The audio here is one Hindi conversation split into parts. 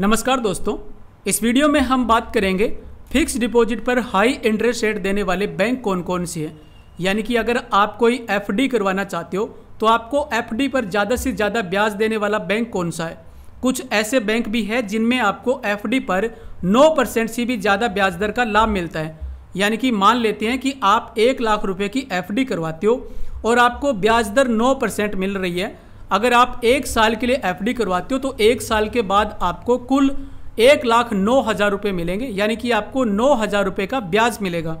नमस्कार दोस्तों इस वीडियो में हम बात करेंगे फिक्स डिपॉजिट पर हाई इंटरेस्ट रेट देने वाले बैंक कौन कौन से हैं यानी कि अगर आप कोई एफडी करवाना चाहते हो तो आपको एफडी पर ज़्यादा से ज़्यादा ब्याज देने वाला बैंक कौन सा है कुछ ऐसे बैंक भी है जिनमें आपको एफडी पर 9 परसेंट से भी ज़्यादा ब्याज दर का लाभ मिलता है यानी कि मान लेते हैं कि आप एक लाख रुपये की एफ करवाते हो और आपको ब्याज दर नौ परसेंट मिल रही है अगर आप एक साल के लिए एफ करवाते हो तो एक साल के बाद आपको कुल एक लाख नौ हज़ार रुपये मिलेंगे यानी कि आपको नौ हज़ार रुपये का ब्याज मिलेगा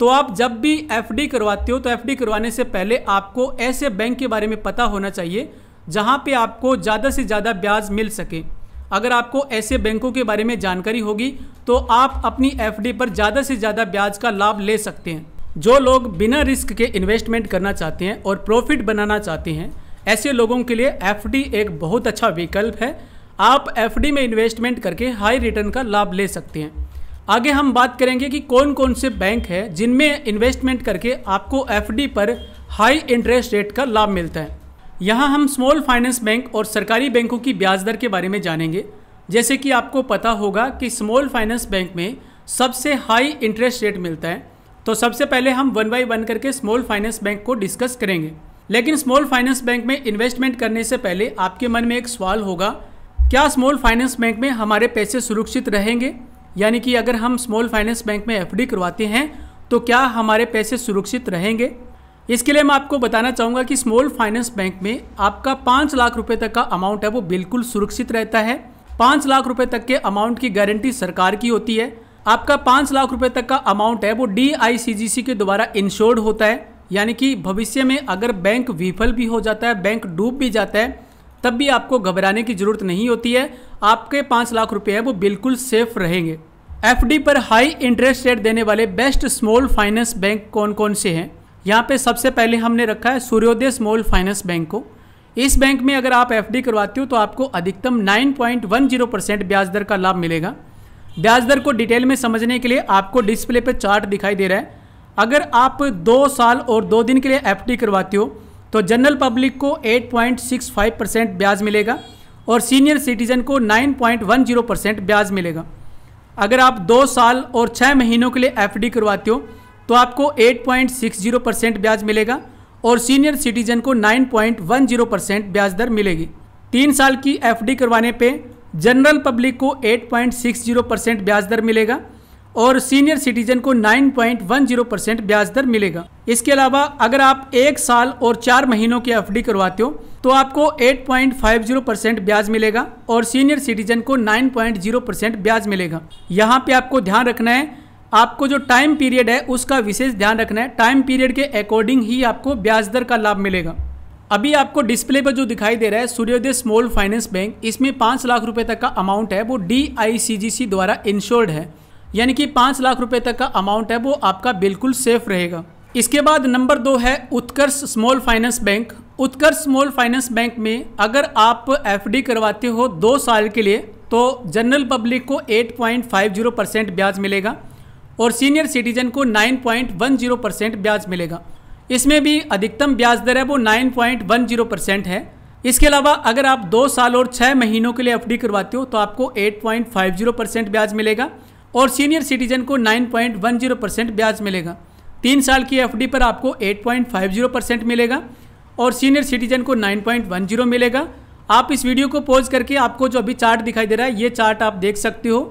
तो आप जब भी एफ करवाते हो तो एफ करवाने से पहले आपको ऐसे बैंक के बारे में पता होना चाहिए जहाँ पे आपको ज़्यादा से ज़्यादा ब्याज मिल सके अगर आपको ऐसे बैंकों के बारे में जानकारी होगी तो आप अपनी एफ पर ज़्यादा से ज़्यादा ब्याज का लाभ ले सकते हैं जो लोग बिना रिस्क के इन्वेस्टमेंट करना चाहते हैं और प्रॉफिट बनाना चाहते हैं ऐसे लोगों के लिए एफ एक बहुत अच्छा विकल्प है आप एफ में इन्वेस्टमेंट करके हाई रिटर्न का लाभ ले सकते हैं आगे हम बात करेंगे कि कौन कौन से बैंक है जिनमें इन्वेस्टमेंट करके आपको एफ पर हाई इंटरेस्ट रेट का लाभ मिलता है यहाँ हम स्मॉल फाइनेंस बैंक और सरकारी बैंकों की ब्याज दर के बारे में जानेंगे जैसे कि आपको पता होगा कि स्मॉल फाइनेंस बैंक में सबसे हाई इंटरेस्ट रेट मिलता है तो सबसे पहले हम वन बाई वन करके स्मॉल फाइनेंस बैंक को डिस्कस करेंगे लेकिन स्मॉल फाइनेंस बैंक में इन्वेस्टमेंट करने से पहले आपके मन में एक सवाल होगा क्या स्मॉल फाइनेंस बैंक में हमारे पैसे सुरक्षित रहेंगे यानी कि अगर हम स्मॉल फाइनेंस बैंक में एफ करवाते हैं तो क्या हमारे पैसे सुरक्षित रहेंगे इसके लिए मैं आपको बताना चाहूँगा कि स्मॉल फाइनेंस बैंक में आपका पाँच लाख रुपये तक का अमाउंट है वो बिल्कुल सुरक्षित रहता है पाँच लाख रुपये तक के अमाउंट की गारंटी सरकार की होती है आपका पाँच लाख रुपये तक का अमाउंट है वो डी के द्वारा इंश्योर्ड होता है यानी कि भविष्य में अगर बैंक विफल भी हो जाता है बैंक डूब भी जाता है तब भी आपको घबराने की ज़रूरत नहीं होती है आपके पाँच लाख रुपये हैं वो बिल्कुल सेफ रहेंगे एफ पर हाई इंटरेस्ट रेट देने वाले बेस्ट स्मॉल फाइनेंस बैंक कौन कौन से हैं यहाँ पे सबसे पहले हमने रखा है सूर्योदय स्मॉल फाइनेंस बैंक को इस बैंक में अगर आप एफडी करवाते हो तो आपको अधिकतम 9.10 परसेंट ब्याज दर का लाभ मिलेगा ब्याज दर को डिटेल में समझने के लिए आपको डिस्प्ले पर चार्ट दिखाई दे रहा है अगर आप दो साल और दो दिन के लिए एफ करवाते हो तो जनरल पब्लिक को 8.65 परसेंट ब्याज मिलेगा और सीनियर सिटीजन को 9.10 परसेंट ब्याज मिलेगा अगर आप दो साल और छः महीनों के लिए एफडी करवाते हो तो आपको 8.60 परसेंट ब्याज मिलेगा और सीनियर सिटीजन को 9.10 परसेंट ब्याज दर मिलेगी तीन साल की एफडी करवाने पे जनरल पब्लिक को 8.60 परसेंट ब्याज दर मिलेगा और सीनियर सिटीजन को 9.10 परसेंट ब्याज दर मिलेगा इसके अलावा अगर आप एक साल और चार महीनों की एफ करवाते हो तो आपको 8.50 परसेंट ब्याज मिलेगा और सीनियर सिटीजन को 9.0 परसेंट ब्याज मिलेगा यहाँ पे आपको ध्यान रखना है आपको जो टाइम पीरियड है उसका विशेष ध्यान रखना है टाइम पीरियड के अकॉर्डिंग ही आपको ब्याज दर का लाभ मिलेगा अभी आपको डिस्प्ले पर जो दिखाई दे रहा है सूर्योदय स्मॉल फाइनेंस बैंक इसमें पाँच लाख रुपए तक का अमाउंट है वो डी द्वारा इंश्योर्ड है यानी कि पाँच लाख रुपए तक का अमाउंट है वो आपका बिल्कुल सेफ रहेगा इसके बाद नंबर दो है Utkarsh small finance bank Utkarsh small finance bank में अगर आप एफडी करवाते हो दो साल के लिए तो जनरल पब्लिक को 8.50 परसेंट ब्याज मिलेगा और सीनियर सिटीजन को 9.10 परसेंट ब्याज मिलेगा इसमें भी अधिकतम ब्याज दर है वो 9.10 परसेंट है इसके अलावा अगर आप दो साल और छः महीनों के लिए एफ करवाते हो तो आपको एट परसेंट ब्याज मिलेगा और सीनियर सिटीजन को 9.10 परसेंट ब्याज मिलेगा तीन साल की एफडी पर आपको 8.50 परसेंट मिलेगा और सीनियर सिटीजन को 9.10 मिलेगा आप इस वीडियो को पॉज करके आपको जो अभी चार्ट दिखाई दे रहा है ये चार्ट आप देख सकते हो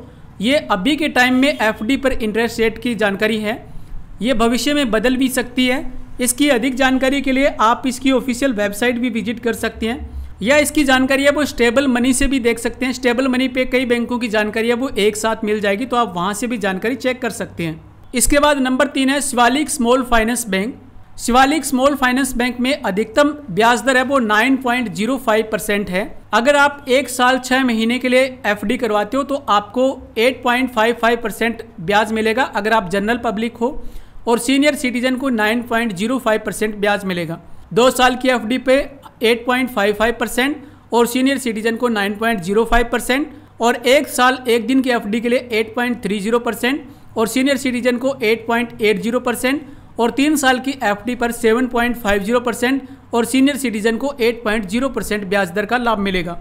ये अभी के टाइम में एफ पर इंटरेस्ट रेट की जानकारी है ये भविष्य में बदल भी सकती है इसकी अधिक जानकारी के लिए आप इसकी ऑफिशियल वेबसाइट भी विजिट कर सकते हैं या इसकी जानकारी वो स्टेबल मनी से भी देख सकते हैं स्टेबल मनी पे कई बैंकों की जानकारी है वो एक साथ मिल जाएगी तो आप वहाँ से भी जानकारी चेक कर सकते हैं इसके बाद नंबर तीन है Shivalik small finance bank Shivalik small finance bank में अधिकतम ब्याज दर है वो 9.05 परसेंट है अगर आप एक साल छः महीने के लिए एफडी करवाते हो तो आपको 8.55 परसेंट ब्याज मिलेगा अगर आप जनरल पब्लिक हो और सीनियर सिटीजन को 9.05 परसेंट ब्याज मिलेगा दो साल की एफडी पे 8.55 परसेंट और सीनियर सिटीजन को 9.05 परसेंट और एक साल एक दिन की एफडी के लिए 8.30 परसेंट और सीनियर सिटीजन को 8.80 परसेंट और तीन साल की एफडी पर 7.50 परसेंट और सीनियर सिटीजन को 8.0 परसेंट ब्याज दर का लाभ मिलेगा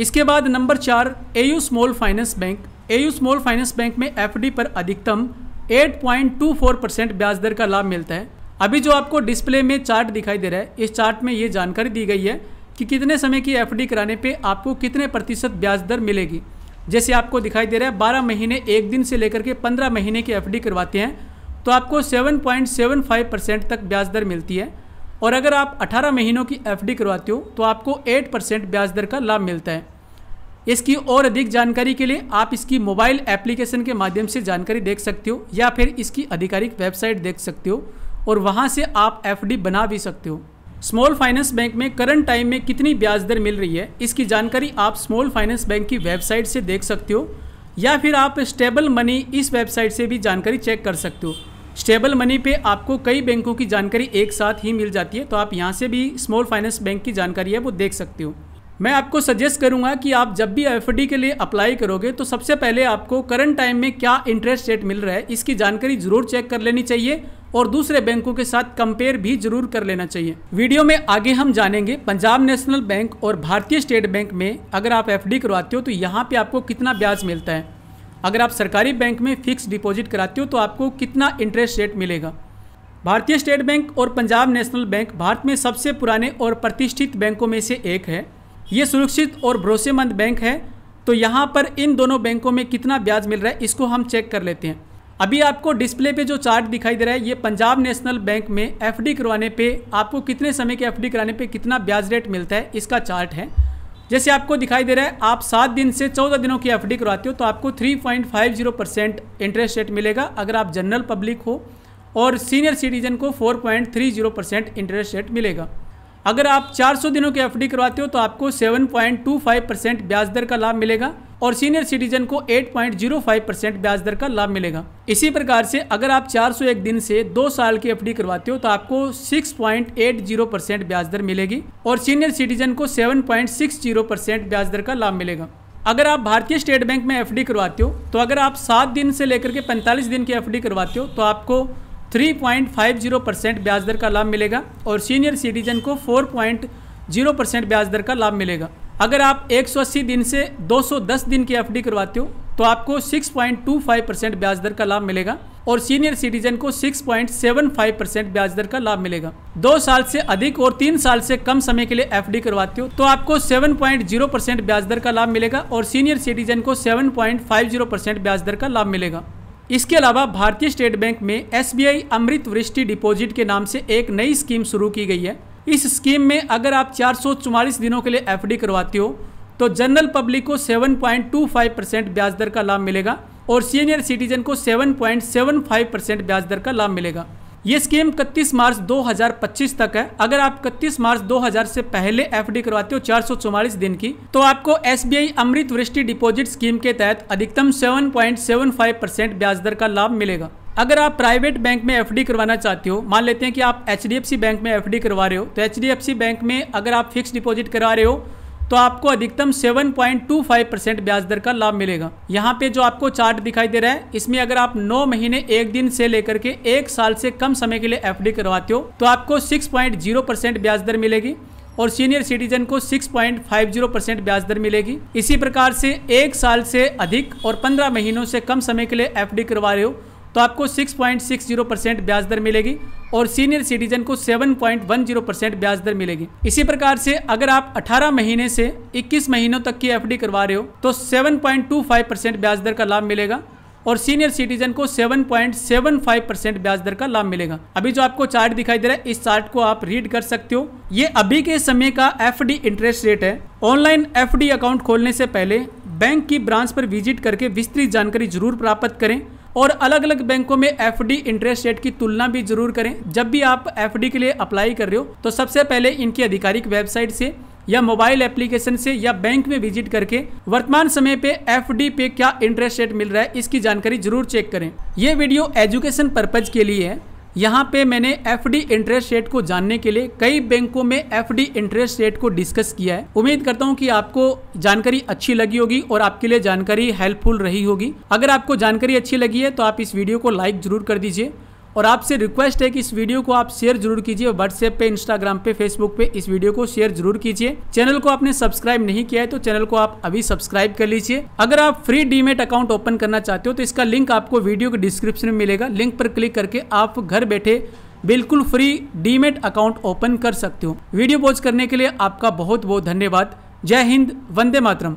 इसके बाद नंबर चार A small finance bank A small finance bank में एफ पर अधिकतम 8.24 परसेंट ब्याज दर का लाभ मिलता है अभी जो आपको डिस्प्ले में चार्ट दिखाई दे रहा है इस चार्ट में ये जानकारी दी गई है कि कितने समय की एफ कराने पर आपको कितने प्रतिशत ब्याज दर मिलेगी जैसे आपको दिखाई दे रहा है बारह महीने एक दिन से लेकर के पंद्रह महीने की एफ करवाते हैं तो आपको 7.75 परसेंट तक ब्याज दर मिलती है और अगर आप 18 महीनों की एफ करवाते हो तो आपको 8 परसेंट ब्याज दर का लाभ मिलता है इसकी और अधिक जानकारी के लिए आप इसकी मोबाइल एप्लीकेशन के माध्यम से जानकारी देख सकते हो या फिर इसकी आधिकारिक वेबसाइट देख सकते हो और वहाँ से आप एफ बना भी सकते हो स्मॉल फाइनेंस बैंक में करंट टाइम में कितनी ब्याज दर मिल रही है इसकी जानकारी आप स्मॉल फाइनेंस बैंक की वेबसाइट से देख सकते हो या फिर आप स्टेबल मनी इस वेबसाइट से भी जानकारी चेक कर सकते हो स्टेबल मनी पे आपको कई बैंकों की जानकारी एक साथ ही मिल जाती है तो आप यहाँ से भी स्मॉल फाइनेंस बैंक की जानकारी है वो देख सकते हो मैं आपको सजेस्ट करूंगा कि आप जब भी एफ के लिए अप्लाई करोगे तो सबसे पहले आपको करंट टाइम में क्या इंटरेस्ट रेट मिल रहा है इसकी जानकारी जरूर चेक कर लेनी चाहिए और दूसरे बैंकों के साथ कंपेयर भी जरूर कर लेना चाहिए वीडियो में आगे हम जानेंगे पंजाब नेशनल बैंक और भारतीय स्टेट बैंक में अगर आप एफ करवाते हो तो यहाँ पर आपको कितना ब्याज मिलता है अगर आप सरकारी बैंक में फिक्स डिपॉजिट कराते हो तो आपको कितना इंटरेस्ट रेट मिलेगा भारतीय स्टेट बैंक और पंजाब नेशनल बैंक भारत में सबसे पुराने और प्रतिष्ठित बैंकों में से एक है ये सुरक्षित और भरोसेमंद बैंक है तो यहाँ पर इन दोनों बैंकों में कितना ब्याज मिल रहा है इसको हम चेक कर लेते हैं अभी आपको डिस्प्ले पे जो चार्ट दिखाई दे रहा है ये पंजाब नेशनल बैंक में एफडी करवाने पे आपको कितने समय के एफडी कराने पे कितना ब्याज रेट मिलता है इसका चार्ट है जैसे आपको दिखाई दे रहा है आप सात दिन से चौदह दिनों की एफडी करवाते हो तो आपको 3.50 परसेंट इंटरेस्ट रेट मिलेगा अगर आप जनरल पब्लिक हो और सीनियर सिटीजन को 4.30 परसेंट इंटरेस्ट रेट मिलेगा अगर आप 400 दिनों की एफडी करवाते हो तो आपको 7.25 परसेंट ब्याज दर का लाभ मिलेगा और सीनियर सिटीजन को 8.05 परसेंट ब्याज दर का लाभ मिलेगा इसी प्रकार से अगर आप 401 दिन से दो साल की एफडी करवाते हो तो आपको 6.80 परसेंट ब्याज दर मिलेगी और सीनियर सिटीजन को 7.60 परसेंट ब्याज दर का लाभ मिलेगा अगर आप भारतीय स्टेट बैंक में एफडी करवाते हो तो अगर आप सात दिन से लेकर के पैंतालीस दिन की एफडी करवाते हो तो आपको 3.50 परसेंट ब्याज दर का लाभ मिलेगा और सीनियर सिटीजन को 4.0 परसेंट ब्याज दर का लाभ मिलेगा अगर आप 180 दिन से 210 दिन की एफडी करवाते हो तो आपको 6.25 परसेंट ब्याज दर का लाभ मिलेगा और सीनियर सिटीजन को 6.75 परसेंट ब्याज दर का लाभ मिलेगा दो साल से अधिक और तीन साल से कम समय के लिए एफडी करवाते हो तो आपको 7.0 परसेंट ब्याज दर का लाभ मिलेगा और सीनियर सिटीजन को 7.50 परसेंट ब्याज दर का लाभ मिलेगा इसके अलावा भारतीय स्टेट बैंक में आई अमृत वृष्टि डिपॉजिट के नाम से एक नई स्कीम शुरू की गई है इस स्कीम में अगर आप चार दिनों के लिए एफ करवाते हो तो जनरल पब्लिक को 7.25 परसेंट ब्याज दर का लाभ मिलेगा और सीनियर सिटीजन को 7.75 परसेंट ब्याज दर का लाभ मिलेगा ये स्कीम इकतीस मार्च 2025 तक है अगर आप इकतीस मार्च 2000 से पहले एफडी करवाते हो चार दिन की तो आपको एसबीआई अमृत वृष्टि डिपॉजिट स्कीम के तहत अधिकतम 7.75 परसेंट ब्याज दर का लाभ मिलेगा अगर आप प्राइवेट बैंक में एफडी करवाना चाहते हो मान लेते हैं कि आप एच बैंक में एफ करवा रहे हो तो एच बैंक में अगर आप फिक्स डिपोजिट करवा रहे हो तो आपको अधिकतम 7.25 परसेंट ब्याज दर का लाभ मिलेगा यहाँ पे जो आपको चार्ट दिखाई दे रहा है इसमें अगर आप 9 महीने एक दिन से लेकर के एक साल से कम समय के लिए एफ करवाते हो तो आपको 6.0 परसेंट ब्याज दर मिलेगी और सीनियर सिटीजन को 6.50 परसेंट ब्याज दर मिलेगी इसी प्रकार से एक साल से अधिक और पंद्रह महीनों से कम समय के लिए एफ करवा रहे हो तो आपको 6.60 परसेंट ब्याज दर मिलेगी और सीनियर सिटीजन को 7.10 परसेंट ब्याज दर मिलेगी इसी प्रकार से अगर आप 18 महीने से 21 महीनों तक की एफडी करवा रहे हो तो 7.25 परसेंट ब्याज दर का लाभ मिलेगा और सीनियर सिटीजन को 7.75 परसेंट ब्याज दर का लाभ मिलेगा अभी जो आपको चार्ट दिखाई दे रहा है इस चार्ट को आप रीड कर सकते हो ये अभी के समय का एफ इंटरेस्ट रेट है ऑनलाइन एफ अकाउंट खोलने से पहले बैंक की ब्रांच पर विजिट करके विस्तृत जानकारी जरूर प्राप्त करें और अलग अलग बैंकों में एफ इंटरेस्ट रेट की तुलना भी जरूर करें जब भी आप एफ के लिए अप्लाई कर रहे हो तो सबसे पहले इनकी आधिकारिक वेबसाइट से या मोबाइल एप्लीकेशन से या बैंक में विजिट करके वर्तमान समय पे एफ पे क्या इंटरेस्ट रेट मिल रहा है इसकी जानकारी जरूर चेक करें ये वीडियो एजुकेशन पर्पज के लिए है यहाँ पे मैंने एफ इंटरेस्ट रेट को जानने के लिए कई बैंकों में एफ इंटरेस्ट रेट को डिस्कस किया है उम्मीद करता हूँ कि आपको जानकारी अच्छी लगी होगी और आपके लिए जानकारी हेल्पफुल रही होगी अगर आपको जानकारी अच्छी लगी है तो आप इस वीडियो को लाइक जरूर कर दीजिए और आपसे रिक्वेस्ट है कि इस वीडियो को आप शेयर जरूर कीजिए व्हाट्सएप पे इंस्टाग्राम पे फेसबुक पे इस वीडियो को शेयर जरूर कीजिए चैनल को आपने सब्सक्राइब नहीं किया है तो चैनल को आप अभी सब्सक्राइब कर लीजिए अगर आप फ्री डीमेट अकाउंट ओपन करना चाहते हो तो इसका लिंक आपको वीडियो के डिस्क्रिप्शन में मिलेगा लिंक पर क्लिक करके आप घर बैठे बिल्कुल फ्री डीमेट अकाउंट ओपन कर सकते हो वीडियो पोज करने के लिए आपका बहुत बहुत धन्यवाद जय हिंद वंदे मातरम